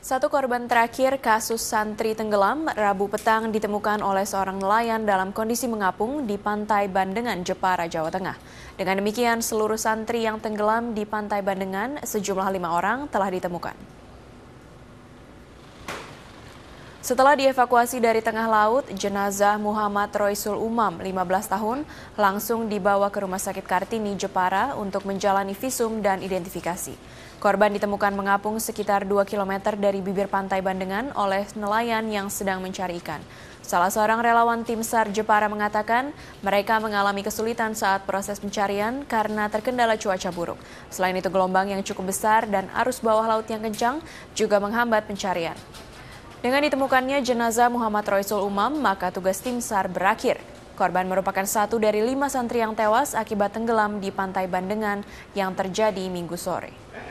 Satu korban terakhir kasus santri tenggelam Rabu petang ditemukan oleh seorang nelayan dalam kondisi mengapung di pantai Bandengan, Jepara, Jawa Tengah. Dengan demikian, seluruh santri yang tenggelam di pantai Bandengan sejumlah lima orang telah ditemukan. Setelah dievakuasi dari tengah laut, jenazah Muhammad Roy Sul Umam, 15 tahun, langsung dibawa ke Rumah Sakit Kartini, Jepara untuk menjalani visum dan identifikasi. Korban ditemukan mengapung sekitar 2 km dari bibir pantai Bandengan oleh nelayan yang sedang mencari ikan. Salah seorang relawan tim SAR Jepara mengatakan mereka mengalami kesulitan saat proses pencarian karena terkendala cuaca buruk. Selain itu gelombang yang cukup besar dan arus bawah laut yang kencang juga menghambat pencarian. Dengan ditemukannya jenazah Muhammad Roisul Umam, maka tugas tim SAR berakhir. Korban merupakan satu dari lima santri yang tewas akibat tenggelam di Pantai Bandengan yang terjadi minggu sore.